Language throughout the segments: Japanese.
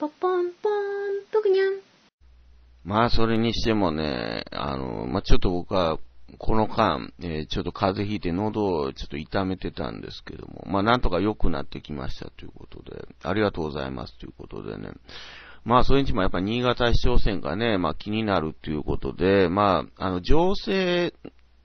ポポンポン、ぷくにゃん。まあ、それにしてもね、あの、まあ、ちょっと僕は、この間、えー、ちょっと風邪ひいて喉をちょっと痛めてたんですけども、まあ、なんとか良くなってきましたということで、ありがとうございますということでね。まあ、それにしてもやっぱ新潟市長選がね、まあ気になるということで、まあ、あの、情勢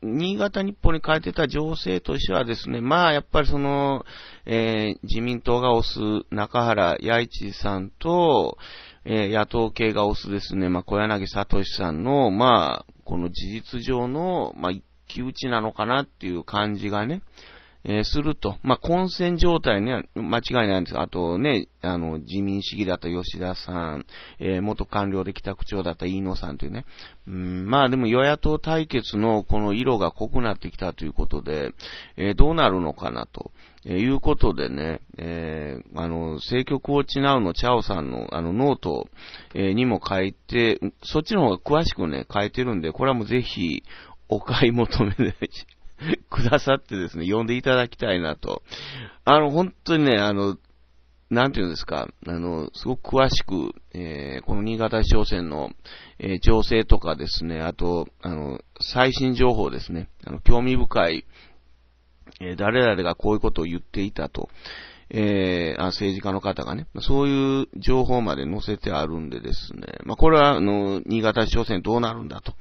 新潟日報に変えてた情勢としてはですね、まあやっぱりその、えー、自民党が推す中原八一さんと、えー、野党系が推すですね、まあ小柳聡さんの、まあ、この事実上の、まあ一騎打ちなのかなっていう感じがね、えー、すると、まあ、混戦状態には間違いないんですあとね、あの、自民主義だった吉田さん、えー、元官僚で北区長だった飯野さんというね、うん、まあでも与野党対決のこの色が濃くなってきたということで、えー、どうなるのかなと。えいうことでね、えー、あの、政局をォッチナウのチャオさんのあのノート、えー、にも書いて、そっちの方が詳しくね、書いてるんで、これはもうぜひお買い求めで くださってですね、呼んでいただきたいなと。あの、本当にね、あの、なんていうんですか、あの、すごく詳しく、えー、この新潟商船の、えー、情勢とかですね、あと、あの、最新情報ですね、あの、興味深い、えー、誰々がこういうことを言っていたと、えー、あ政治家の方がね、そういう情報まで載せてあるんでですね、まあ、これは、あの、新潟商船どうなるんだと。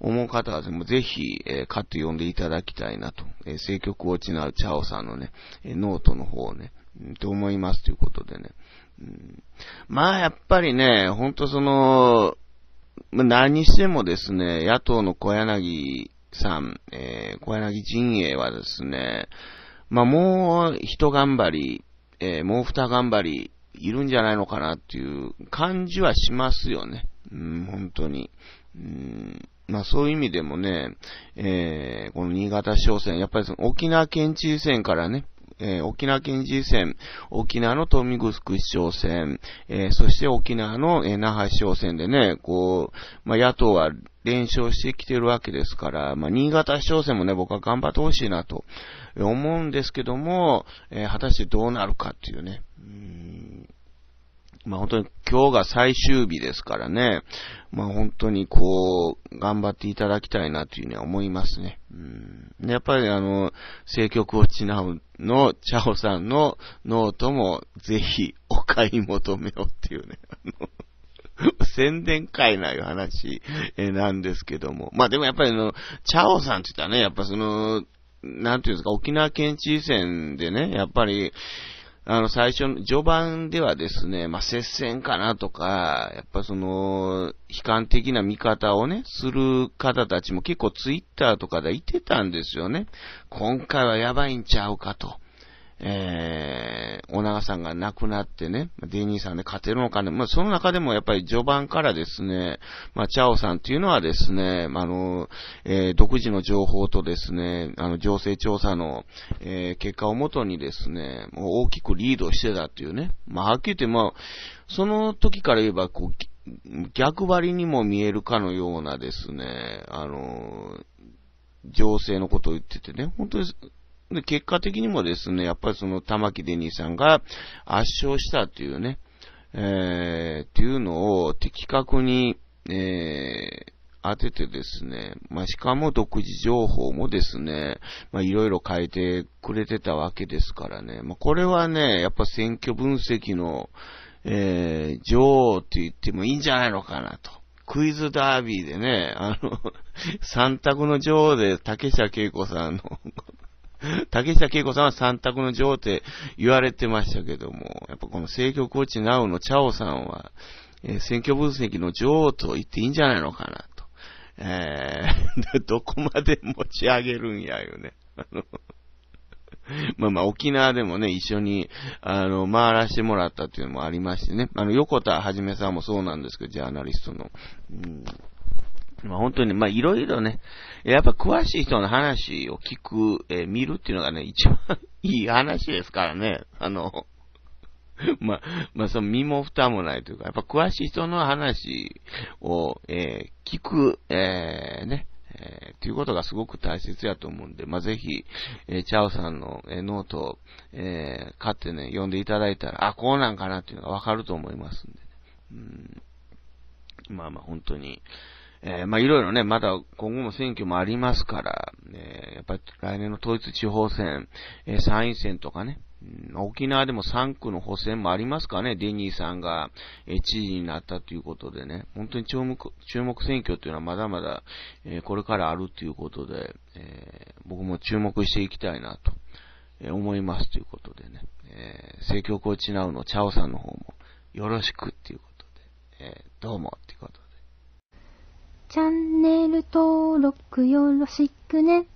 思う方はですね、ぜひ、えー、買って読んでいただきたいなと。えー、政局落ちなチャオさんのね、えー、ノートの方をね、うん、と思いますということでね。うん、まあ、やっぱりね、ほんとその、何にしてもですね、野党の小柳さん、えー、小柳陣営はですね、まあ、もう一頑張り、えー、もう二頑張り、いるんじゃないのかなっていう感じはしますよね。うん、本当に。うんまあそういう意味でもね、えー、この新潟商船、やっぱりその沖縄県知事選からね、えー、沖縄県知事選、沖縄の富城市長選、えー、そして沖縄の、えー、那覇市長選でね、こう、まあ、野党は連勝してきてるわけですから、まあ、新潟市長選もね、僕は頑張ってほしいなと思うんですけども、えー、果たしてどうなるかっていうね。まあ本当に今日が最終日ですからね、まあ本当にこう、頑張っていただきたいなというふうには思いますね。うん。やっぱりあの、政局をちなうの、チャオさんのノートもぜひお買い求めをっていうね、あの、宣伝会ないう話なんですけども。まあでもやっぱりあの、チャオさんって言ったらね、やっぱその、なんていうんですか、沖縄県知事選でね、やっぱり、あの、最初の、序盤ではですね、まあ、接戦かなとか、やっぱその、悲観的な見方をね、する方たちも結構ツイッターとかでいてたんですよね。今回はやばいんちゃうかと。えー、お長さんが亡くなってね、デニーさんで勝てるのかね、まあ、その中でもやっぱり序盤からですね、まあ、チャオさんっていうのはですね、まあ、の、えー、独自の情報とですね、あの、情勢調査の、えー、結果をもとにですね、もう大きくリードしてたっていうね、まあ、はっきり言っても、その時から言えば、こう、逆張りにも見えるかのようなですね、あの、情勢のことを言っててね、本当にで、結果的にもですね、やっぱりその玉木デニーさんが圧勝したというね、えー、っていうのを的確に、えー、当ててですね、まあ、しかも独自情報もですね、まいろいろ変えてくれてたわけですからね、まあ、これはね、やっぱ選挙分析の、えー、女王って言ってもいいんじゃないのかなと。クイズダービーでね、あの、三択の女王で竹下恵子さんの 竹下恵子さんは三択の女王って言われてましたけども、やっぱこの政局落チナウのチャオさんは、えー、選挙分析の女王と言っていいんじゃないのかなと。えー、どこまで持ち上げるんや、よね。あの、まあまあ、沖縄でもね、一緒に、あの、回らしてもらったっていうのもありましてね。あの、横田はじめさんもそうなんですけど、ジャーナリストの。うんまあ、本当に、まいろいろね、やっぱ詳しい人の話を聞く、えー、見るっていうのがね、一番いい話ですからね、あの、まあ、まあ、その身も蓋もないというか、やっぱ詳しい人の話を、えー、聞く、えー、ね、えー、ということがすごく大切やと思うんで、まあ、ぜひ、えー、チャオさんの、えー、ノートを、えー、買ってね、読んでいただいたら、あ、こうなんかなっていうのがわかると思いますんでね。うん。まあまあ、本当に、えー、まあいろいろね、まだ今後も選挙もありますから、えー、やっぱり来年の統一地方選、えー、参院選とかね、沖縄でも3区の補選もありますかね、デニーさんが知事になったということでね、本当に注目注目選挙というのはまだまだ、えー、これからあるということで、えー、僕も注目していきたいなと、えー、思いますということでね、えー、政局を違うのチャオさんの方もよろしくっていうことで、えどうもていうことで。チャンネル登録よろしくね。